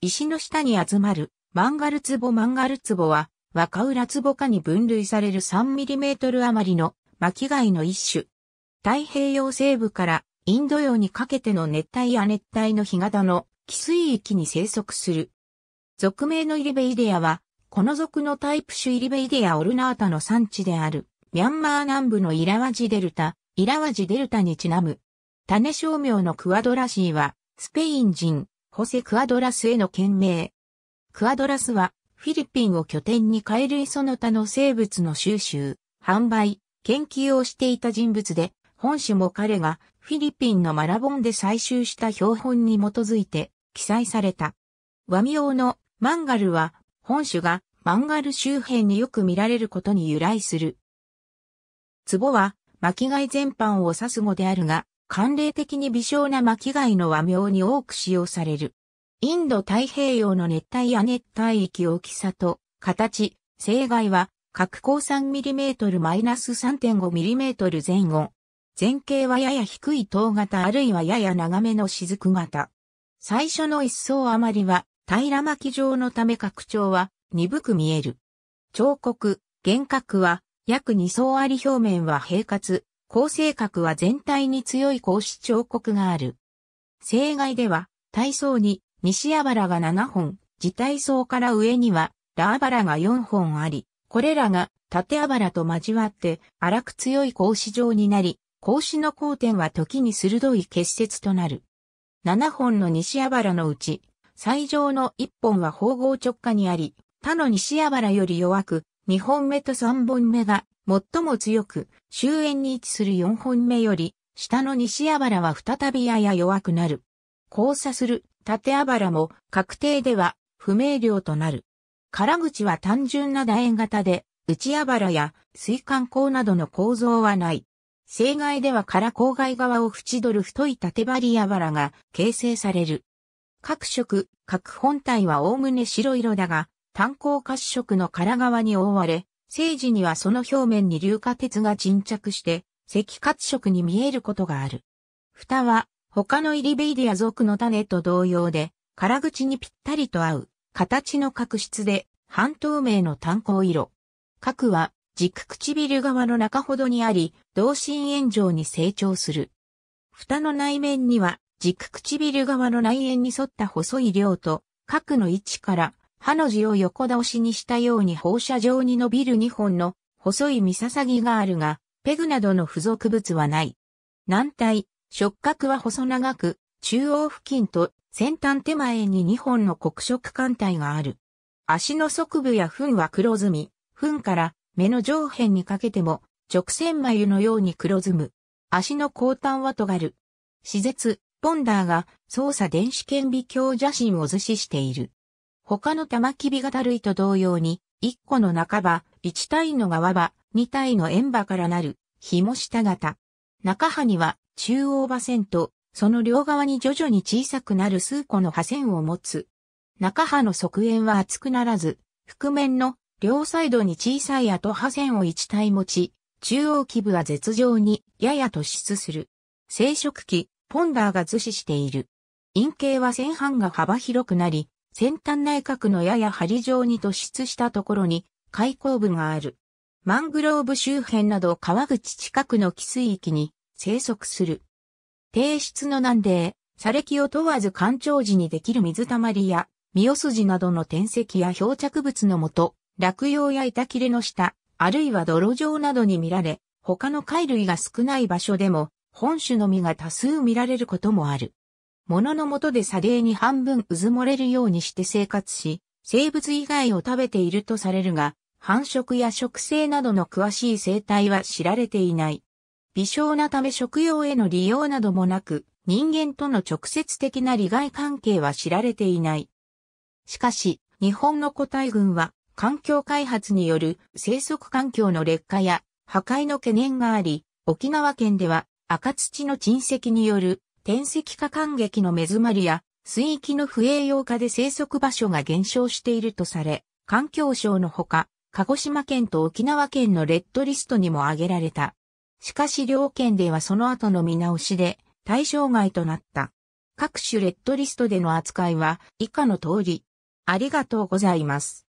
石の下に集まるマンガルツボマンガルツボは若浦ツボ科に分類される 3mm 余りの巻貝の一種。太平洋西部からインド洋にかけての熱帯や熱帯の干潟の寄水域に生息する。属名のイリベイデアは、この属のタイプ種イリベイデアオルナータの産地である、ミャンマー南部のイラワジデルタ、イラワジデルタにちなむ。種商名のクワドラシーは、スペイン人、ホセ・クアドラスへの懸命。クアドラスは、フィリピンを拠点に海類その他の生物の収集、販売、研究をしていた人物で、本種も彼がフィリピンのマラボンで採集した標本に基づいて記載された。和名のマンガルは本種がマンガル周辺によく見られることに由来する。壺は巻き貝全般を指す語であるが、慣例的に微小な巻貝の和名に多く使用される。インド太平洋の熱帯や熱帯域大きさと形、正貝は、角高 3mm-3.5mm 前後。前景はやや低い塔型あるいはやや長めの雫型。最初の一層余りは平巻き状のため拡張は鈍く見える。彫刻、幻覚は約二層あり表面は平滑、構成核は全体に強い格子彫刻がある。正外では、体操に西矢原が7本、自体層から上には、ラーバラが4本あり、これらが縦矢原と交わって、荒く強い格子状になり、格子の交点は時に鋭い結節となる。7本の西矢原のうち、最上の1本は縫合直下にあり、他の西矢原より弱く、2本目と3本目が最も強く、終焉に位置する4本目より、下の西あばらは再びやや弱くなる。交差する縦あばらも確定では不明瞭となる。空口は単純な楕円型で、内あばらや水管口などの構造はない。生外では空口外側を縁取る太い縦張あばが形成される。各色、各本体は概ね白色だが、炭鉱褐色の空側に覆われ、生時にはその表面に硫化鉄が沈着して、赤褐色に見えることがある。蓋は、他のイリベイディア族の種と同様で、空口にぴったりと合う、形の角質で、半透明の炭鉱色。角は、軸唇側の中ほどにあり、同心円状に成長する。蓋の内面には、軸唇側の内縁に沿った細い量と、角の位置から、刃の字を横倒しにしたように放射状に伸びる2本の細いミササギがあるが、ペグなどの付属物はない。軟体、触角は細長く、中央付近と先端手前に2本の黒色艦体がある。足の側部や糞は黒ずみ、糞から目の上辺にかけても直線眉のように黒ずむ。足の後端は尖る。施設、ポンダーが操作電子顕微鏡写真を図示している。他の玉きびがだるいと同様に、一個の半ば、一体の側場、二体の円場からなる、紐下型。中葉には、中央葉線と、その両側に徐々に小さくなる数個の葉線を持つ。中葉の側縁は厚くならず、覆面の両サイドに小さい後葉線を一体持ち、中央基部は絶上にやや突出する。生殖器、ポンダーが図示している。陰形は線半が幅広くなり、先端内角のやや針状に突出したところに開口部がある。マングローブ周辺など川口近くの寄水域に生息する。低質の南で、砂礫を問わず干潮時にできる水たまりや、オス筋などの転石や漂着物のもと、落葉や板切れの下、あるいは泥状などに見られ、他の貝類が少ない場所でも、本種のみが多数見られることもある。物の下で砂泥に半分うずもれるようにして生活し、生物以外を食べているとされるが、繁殖や食性などの詳しい生態は知られていない。微小なため食用への利用などもなく、人間との直接的な利害関係は知られていない。しかし、日本の個体群は、環境開発による生息環境の劣化や破壊の懸念があり、沖縄県では赤土の沈積による転石化感激の目詰まりや水域の不栄養化で生息場所が減少しているとされ、環境省のほか、鹿児島県と沖縄県のレッドリストにも挙げられた。しかし両県ではその後の見直しで対象外となった。各種レッドリストでの扱いは以下の通り。ありがとうございます。